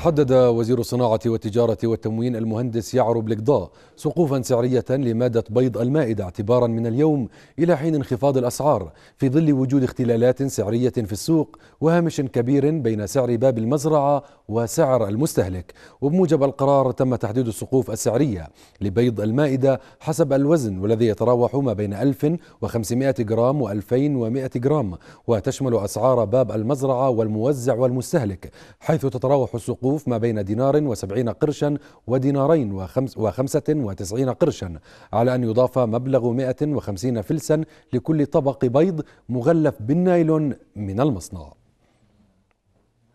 حدد وزير الصناعة والتجارة والتموين المهندس يعرب بلقضاء سقوفا سعرية لمادة بيض المائدة اعتبارا من اليوم إلى حين انخفاض الأسعار في ظل وجود اختلالات سعرية في السوق وهامش كبير بين سعر باب المزرعة وسعر المستهلك وبموجب القرار تم تحديد السقوف السعرية لبيض المائدة حسب الوزن والذي يتراوح ما بين 1500 جرام و2100 جرام وتشمل أسعار باب المزرعة والموزع والمستهلك حيث تتراوح السقوف الوقوف ما بين دينار وسبعين قرشا ودينارين وخمس وخمسة وتسعين قرشا على أن يضاف مبلغ مائة وخمسين فلسا لكل طبق بيض مغلف بالنايلون من المصنع